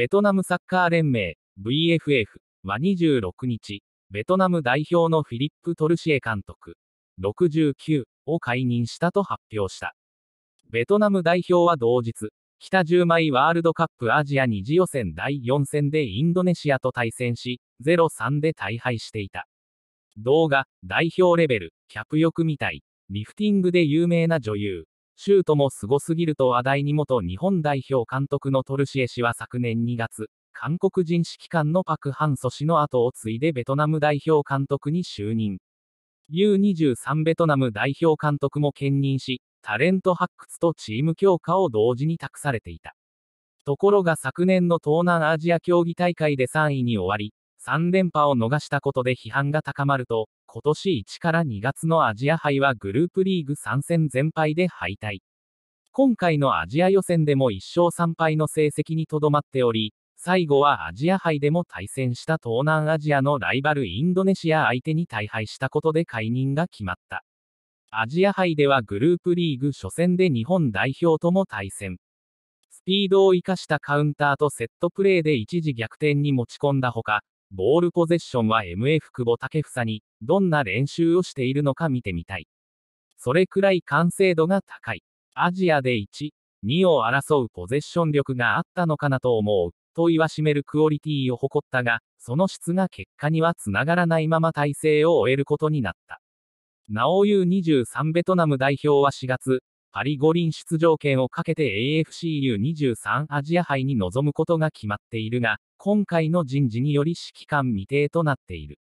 ベトナムサッカー連盟 VFF は26日、ベトナム代表のフィリップ・トルシエ監督69を解任したと発表した。ベトナム代表は同日、北10枚ワールドカップアジア2次予選第4戦でインドネシアと対戦し、0-3で大敗していた。動画、代表レベル、脚欲みたい、リフティングで有名な女優、シュートもすごすぎると話題に元日本代表監督のトルシエ氏は昨年2月、韓国人指揮官のパク・ハンソ氏の後を継いでベトナム代表監督に就任。U23 ベトナム代表監督も兼任し、タレント発掘とチーム強化を同時に託されていた。ところが昨年の東南アジア競技大会で3位に終わり、3連覇を逃したことで批判が高まると、今年1から2月のアジア杯はグループリーグ3戦全敗で敗退。今回のアジア予選でも1勝3敗の成績にとどまっており、最後はアジア杯でも対戦した東南アジアのライバルインドネシア相手に大敗したことで解任が決まった。アジア杯ではグループリーグ初戦で日本代表とも対戦。スピードを生かしたカウンターとセットプレーで一時逆転に持ち込んだほか、ボールポゼッションは MF 久保建英に、どんな練習をしているのか見てみたい。それくらい完成度が高い。アジアで1、2を争うポゼッション力があったのかなと思う、と言わしめるクオリティを誇ったが、その質が結果にはつながらないまま体制を終えることになった。なおう2 3ベトナム代表は4月、パリ五輪出場権をかけて AFCU23 アジア杯に臨むことが決まっているが、今回の人事により指揮官未定となっている。